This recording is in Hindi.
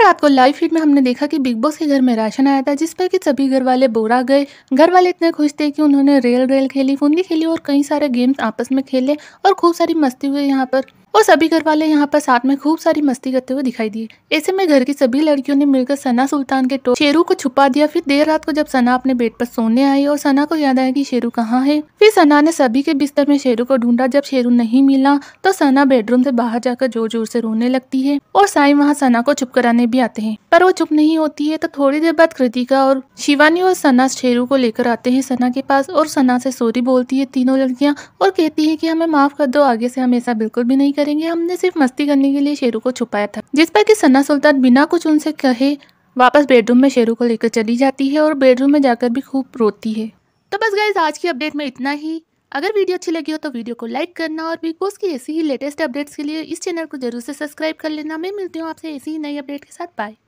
कल आपको लाइव फीड में हमने देखा कि बिग बॉस के घर में राशन आया था जिस पर कि सभी घर वाले बोरा गए घर वाले इतने खुश थे कि उन्होंने रेल रेल खेली फुंदी खेली और कई सारे गेम्स आपस में खेले और खूब सारी मस्ती हुई यहाँ पर और सभी घर वाले यहाँ पर साथ में खूब सारी मस्ती करते हुए दिखाई दिए ऐसे में घर की सभी लड़कियों ने मिलकर सना सुल्तान के टो शेरू को छुपा दिया फिर देर रात को जब सना अपने बेड पर सोने आई और सना को याद आया की शेरू कहाँ है फिर सना ने सभी के बिस्तर में शेरू को ढूंढा जब शेरू नहीं मिला तो सना बेडरूम से बाहर जाकर जोर जोर से रोने लगती है और साई वहाँ सना को चुप कराने भी आते हैं पर वो चुप नहीं होती है तो थोड़ी देर बाद कृतिका और शिवानी और सना शेरू को लेकर आते हैं सना के पास और सना से सोरी बोलती है तीनों लड़कियाँ और कहती है की हमें माफ कर दो आगे से हम ऐसा बिल्कुल भी नहीं करेंगे हमने सिर्फ मस्ती करने के लिए शेरू को छुपाया था जिस पर कि सन्ना सुल्तान बिना कुछ उनसे कहे वापस बेडरूम में शेरू को लेकर चली जाती है और बेडरूम में जाकर भी खूब रोती है तो बस गाइज आज की अपडेट में इतना ही अगर वीडियो अच्छी लगी हो तो वीडियो को लाइक करना और बिग बॉस की ऐसी ही लेटेस्ट अपडेट्स के लिए इस चैनल को जरूर से सब्सक्राइब कर लेना मैं मिलती हूँ आपसे ऐसी ही नई अपडेट के साथ बाय